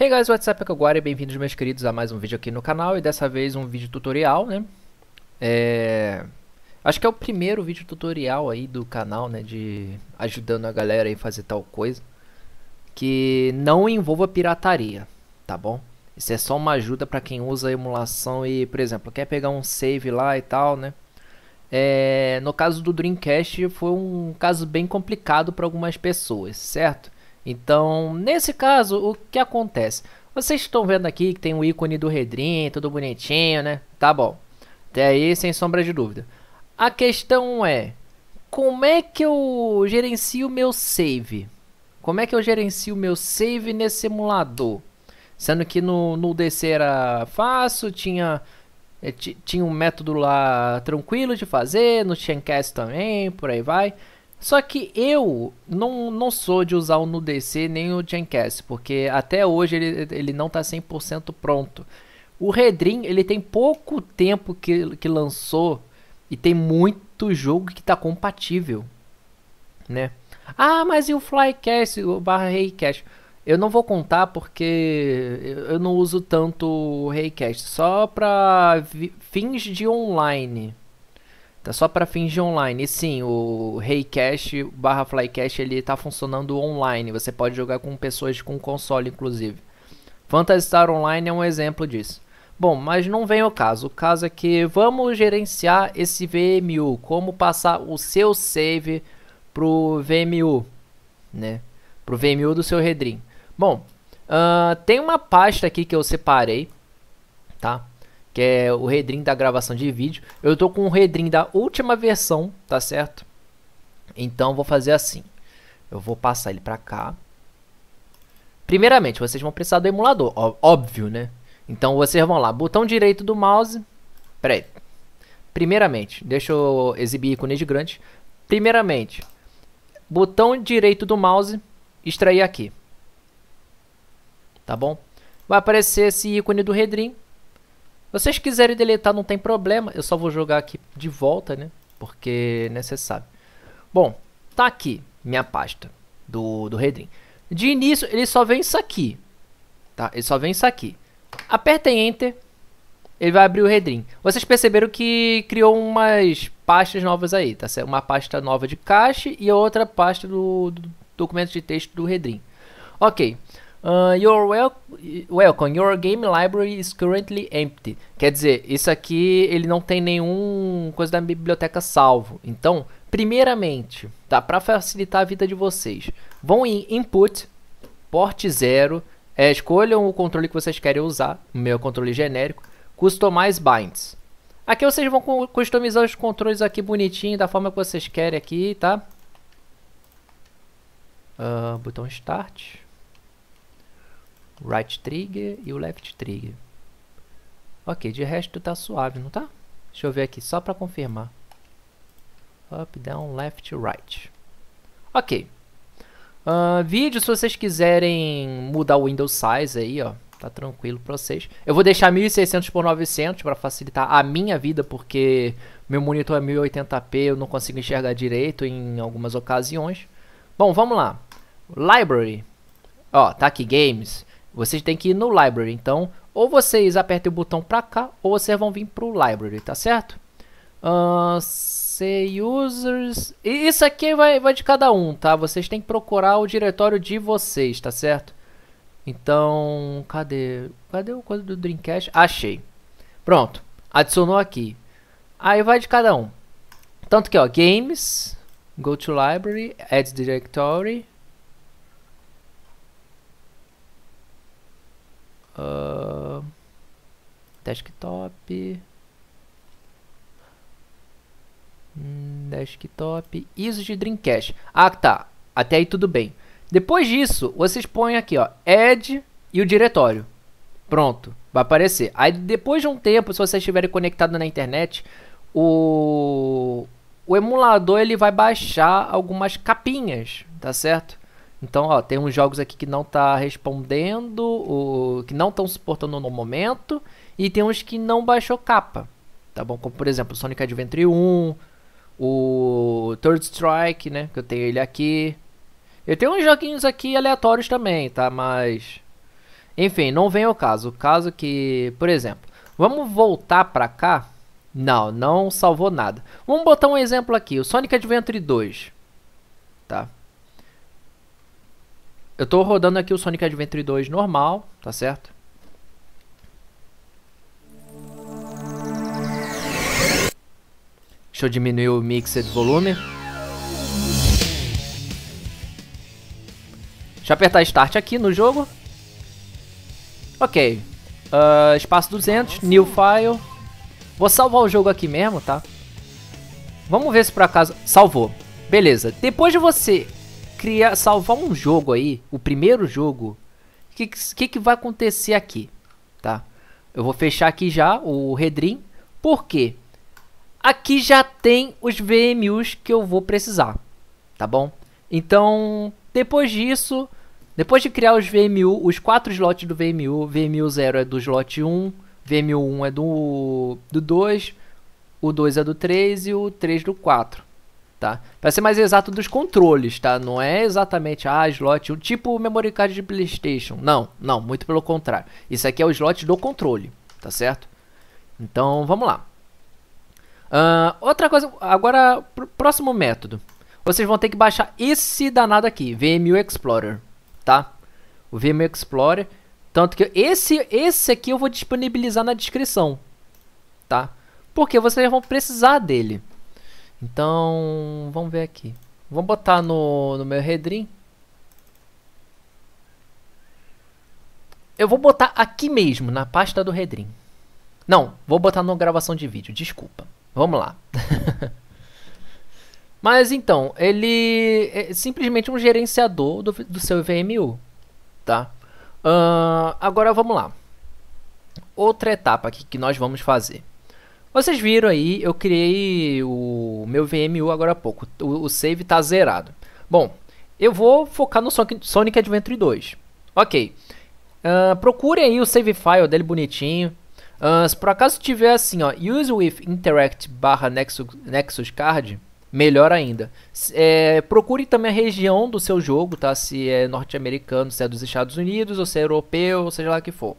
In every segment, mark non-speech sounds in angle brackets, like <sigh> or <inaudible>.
Hey guys, what's up? Aqui é o Guari, bem-vindos meus queridos a mais um vídeo aqui no canal e dessa vez um vídeo tutorial, né? É... Acho que é o primeiro vídeo tutorial aí do canal, né, de ajudando a galera aí a fazer tal coisa que não envolva pirataria, tá bom? Isso é só uma ajuda para quem usa emulação e, por exemplo, quer pegar um save lá e tal, né? É... No caso do Dreamcast foi um caso bem complicado para algumas pessoas, certo? Então, nesse caso, o que acontece? Vocês estão vendo aqui que tem o ícone do Redrim, tudo bonitinho, né? Tá bom. Até aí, sem sombra de dúvida. A questão é, como é que eu gerencio meu save? Como é que eu gerencio meu save nesse emulador? Sendo que no, no DC era fácil, tinha, eh, tinha um método lá tranquilo de fazer, no Shencast também, por aí vai. Só que eu não, não sou de usar o NuDC nem o Jencast, porque até hoje ele, ele não está 100% pronto. O Redrim, ele tem pouco tempo que, que lançou e tem muito jogo que está compatível, né? Ah, mas e o Flycast, o barra Raycast? Eu não vou contar porque eu não uso tanto o Raycast, só para fins de online, Tá só para fingir online. E sim, o Raycast barra Flycast ele tá funcionando online. Você pode jogar com pessoas com console, inclusive. Phantasy Star Online é um exemplo disso. Bom, mas não vem o caso. O caso é que vamos gerenciar esse VMU, como passar o seu save pro VMU, né? Pro VMU do seu Redrim. Bom, uh, tem uma pasta aqui que eu separei, tá? que é o Redrim da gravação de vídeo. Eu estou com o Redrim da última versão, tá certo? Então vou fazer assim. Eu vou passar ele para cá. Primeiramente, vocês vão precisar do emulador, óbvio, né? Então vocês vão lá, botão direito do mouse. Pera aí. Primeiramente, deixa eu exibir ícones grandes. Primeiramente, botão direito do mouse, extrair aqui. Tá bom? Vai aparecer esse ícone do Redrim. Vocês quiserem deletar, não tem problema. Eu só vou jogar aqui de volta, né? Porque é necessário. Bom, tá aqui minha pasta do, do Redrim. De início, ele só vem isso aqui. Tá? Ele só vem isso aqui. Apertem Enter. Ele vai abrir o Redrim. Vocês perceberam que criou umas pastas novas aí, tá certo? Uma pasta nova de cache e outra pasta do, do documento de texto do Redrim. Ok. Uh, ah, your wel welcome, your game library is currently empty. Quer dizer, isso aqui ele não tem nenhum coisa da biblioteca salvo. Então, primeiramente, tá, para facilitar a vida de vocês, vão em input, porte 0, é, escolham o controle que vocês querem usar, o meu controle genérico, customize binds. Aqui vocês vão customizar os controles aqui bonitinho, da forma que vocês querem aqui, tá? Uh, botão start right trigger e o left trigger. Ok, de resto tá suave, não tá? Deixa eu ver aqui, só para confirmar. Up, down, left, right. Ok. Uh, vídeo, se vocês quiserem mudar o window size aí, ó. Tá tranquilo pra vocês. Eu vou deixar 1600 por 900 para facilitar a minha vida, porque meu monitor é 1080p, eu não consigo enxergar direito em algumas ocasiões. Bom, vamos lá. Library. Ó, tá aqui, Games. Vocês têm que ir no library, então ou vocês apertem o botão para cá ou vocês vão vir para o library, tá certo? Uh, say users... Isso aqui vai, vai de cada um, tá? Vocês têm que procurar o diretório de vocês, tá certo? Então, cadê? Cadê o coisa do Dreamcast? Achei. Pronto, adicionou aqui. Aí vai de cada um. Tanto que, ó, games, go to library, add directory, Uh, desktop. Hum, desktop. ISO de Dreamcast. Ah, tá. Até aí tudo bem. Depois disso, vocês põem aqui, ó, add e o diretório. Pronto, vai aparecer. Aí depois de um tempo, se vocês estiverem conectados na internet, o o emulador ele vai baixar algumas capinhas, tá certo? Então, ó, tem uns jogos aqui que não tá respondendo, que não estão suportando no momento, e tem uns que não baixou capa, tá bom? Como, por exemplo, Sonic Adventure 1, o Third Strike, né, que eu tenho ele aqui. Eu tenho uns joguinhos aqui aleatórios também, tá? Mas, enfim, não vem o caso. O caso que, por exemplo, vamos voltar pra cá... Não, não salvou nada. Vamos botar um exemplo aqui, o Sonic Adventure 2, tá? Eu tô rodando aqui o Sonic Adventure 2 normal, tá certo? Deixa eu diminuir o mixer de volume. Deixa eu apertar Start aqui no jogo. Ok. Uh, espaço 200, New File. Vou salvar o jogo aqui mesmo, tá? Vamos ver se por acaso... Salvou. Beleza. Depois de você criar, salvar um jogo aí, o primeiro jogo, o que, que, que vai acontecer aqui, tá? Eu vou fechar aqui já o Redrim, por quê? Aqui já tem os VMUs que eu vou precisar, tá bom? Então, depois disso, depois de criar os VMU, os quatro slots do VMU, VMU 0 é do slot 1, VMU 1 é do, do 2, o 2 é do 3 e o 3 do 4 tá? Para ser mais exato dos controles, tá? Não é exatamente ah, slot, tipo o tipo memory card de PlayStation. Não, não, muito pelo contrário. Isso aqui é o slot do controle, tá certo? Então, vamos lá. Uh, outra coisa, agora pr próximo método. Vocês vão ter que baixar esse danado aqui, VMU Explorer, tá? O VMU Explorer, tanto que esse esse aqui eu vou disponibilizar na descrição, tá? Porque vocês vão precisar dele. Então, vamos ver aqui. Vamos botar no, no meu Redrim. Eu vou botar aqui mesmo, na pasta do Redrim. Não, vou botar no gravação de vídeo, desculpa. Vamos lá. <laughs> Mas então, ele é simplesmente um gerenciador do, do seu VMU, tá? Uh, agora vamos lá. Outra etapa aqui que nós vamos fazer. Vocês viram aí, eu criei o meu VMU agora há pouco. O, o save está zerado. Bom, eu vou focar no Sonic, Sonic Adventure 2. Ok. Uh, ah, procure aí o save file dele bonitinho. Uh, se por acaso tiver assim, ó, use with interact barra nexus, nexus card, melhor ainda. É, procure também a região do seu jogo, tá? Se é norte-americano, se é dos Estados Unidos, ou se é europeu, ou seja lá que for.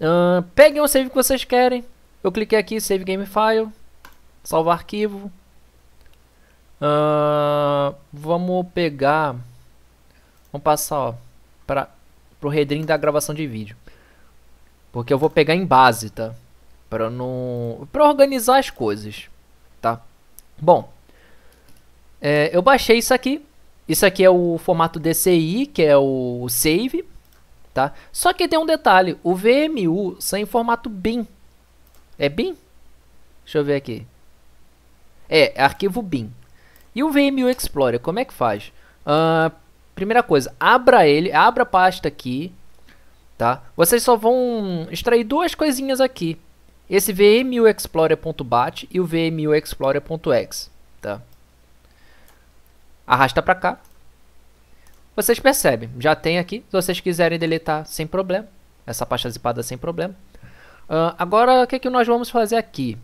Uh, peguem o save que vocês querem, eu cliquei aqui, Save Game File, salvar arquivo. Uh, vamos pegar, vamos passar para o redrinho da gravação de vídeo. Porque eu vou pegar em base, tá? Para não, para organizar as coisas, tá? Bom, é, eu baixei isso aqui. Isso aqui é o formato DCI, que é o save, tá? Só que tem um detalhe, o VMU sai em formato BIM. É BIM? Deixa eu ver aqui. É, arquivo BIM. E o VMU Explorer, como é que faz? Uh, primeira coisa, abra ele, abra a pasta aqui, tá? Vocês só vão extrair duas coisinhas aqui. Esse VMU Explorer.bat e o vmuexplorer.exe, tá? Arrasta para cá. Vocês percebem, já tem aqui. Se vocês quiserem deletar, sem problema. Essa pasta zipada sem problema. Uh, agora, o que, é que nós vamos fazer aqui?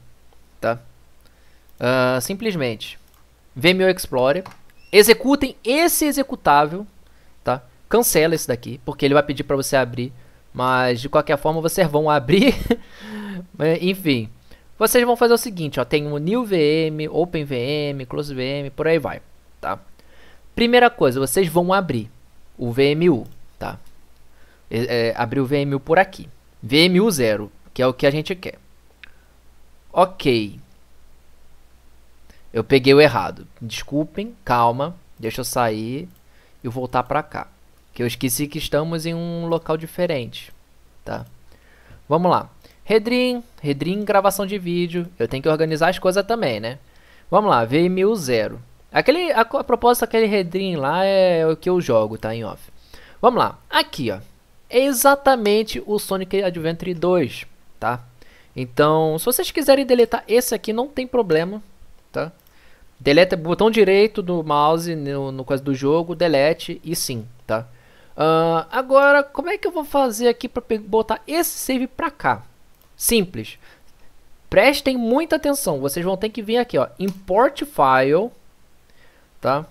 Tá? Uh, simplesmente, VMO Explorer, executem esse executável, tá? Cancela esse daqui, porque ele vai pedir para você abrir, mas de qualquer forma vocês vão abrir, <laughs> enfim. Vocês vão fazer o seguinte, ó, tem o um New VM, Open VM, Close VM, por aí vai, tá? Primeira coisa, vocês vão abrir o VMU, tá? É, é, abrir o VMU por aqui. VMU 0, que é o que a gente quer. Ok. Eu peguei o errado. Desculpem, calma. Deixa eu sair e voltar para cá. Que eu esqueci que estamos em um local diferente, tá? Vamos lá. Redrim, Redrim gravação de vídeo. Eu tenho que organizar as coisas também, né? Vamos lá, VMU0. Aquele, a, a aquele Redrim lá é o que eu jogo, tá? Em off. Vamos lá. Aqui, ó. É exatamente o Sonic Adventure 2 tá? Então, se vocês quiserem deletar esse aqui, não tem problema, tá? Deleta botão direito do mouse no, no caso do jogo, delete e sim, tá? Uh, agora, como é que eu vou fazer aqui para botar esse save para cá? Simples. Prestem muita atenção, vocês vão ter que vir aqui, ó, import file, tá?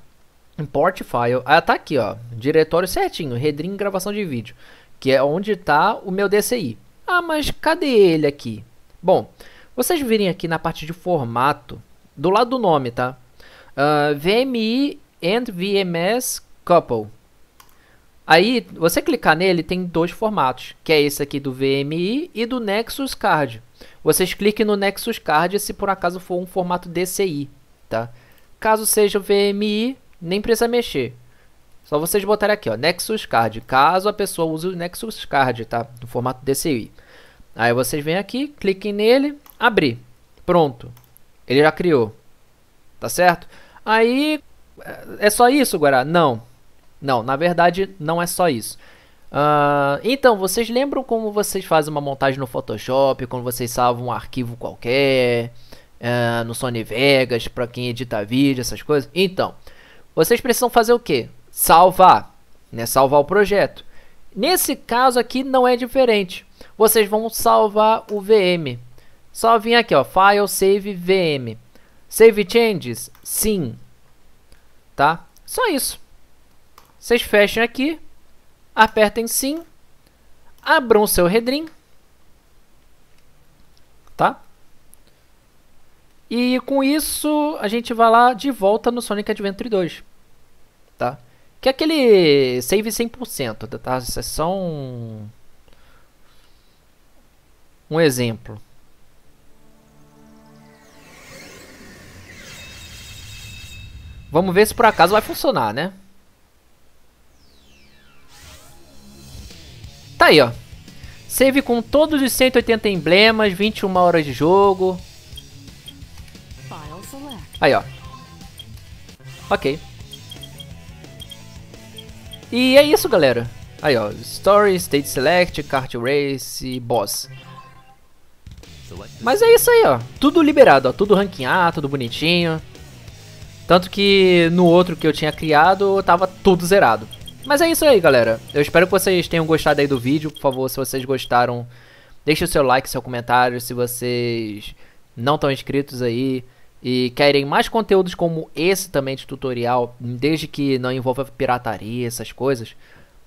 Import file, ah, tá aqui, ó, diretório certinho, redrim gravação de vídeo, que é onde tá o meu DCI. Ah, mas cadê ele aqui? Bom, vocês virem aqui na parte de formato, do lado do nome, tá? Uh, ah, VMI and VMS Couple. Aí, você clicar nele, tem dois formatos, que é esse aqui do VMI e do Nexus Card. Vocês cliquem no Nexus Card se por acaso for um formato DCI, tá? Caso seja VMI, nem precisa mexer. Só vocês botarem aqui, ó, Nexus Card, caso a pessoa use o Nexus Card, tá? No formato DCI. Aí vocês vêm aqui, cliquem nele, abrir. Pronto. Ele já criou. Tá certo? Aí, é, é só isso, Guará? Não. Não, na verdade, não é só isso. Uh, então, vocês lembram como vocês fazem uma montagem no Photoshop, quando vocês salvam um arquivo qualquer, uh, no Sony Vegas, para quem edita vídeo, essas coisas? Então, vocês precisam fazer o quê? salvar, né? Salvar o projeto. Nesse caso aqui não é diferente. Vocês vão salvar o VM. Só vir aqui, ó, File Save VM. Save Changes? Sim. Tá? Só isso. Vocês fechem aqui, apertem Sim, abram o seu Redrim, tá? E com isso a gente vai lá de volta no Sonic Adventure 2, tá? Que é aquele save 100%, tá? tá? Isso é só um... Um exemplo. Vamos ver se por acaso vai funcionar, né? Tá aí, ó. Save com todos os 180 emblemas, 21 horas de jogo. Aí, ó. Ok. E é isso, galera. Aí, ó. Story, State Select, Kart Race e Boss. Mas é isso aí, ó. Tudo liberado, ó. Tudo ranking A, tudo bonitinho. Tanto que no outro que eu tinha criado, tava tudo zerado. Mas é isso aí, galera. Eu espero que vocês tenham gostado aí do vídeo. Por favor, se vocês gostaram, deixe o seu like, seu comentário. Se vocês não estão inscritos aí, e querem mais conteúdos como esse também de tutorial, desde que não envolva pirataria, essas coisas,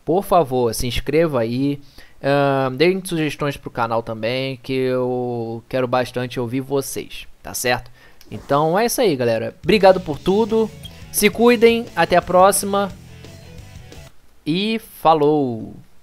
por favor, se inscreva aí. Uh, deem sugestões pro canal também, que eu quero bastante ouvir vocês, tá certo? Então é isso aí, galera. Obrigado por tudo. Se cuidem, até a próxima. E falou!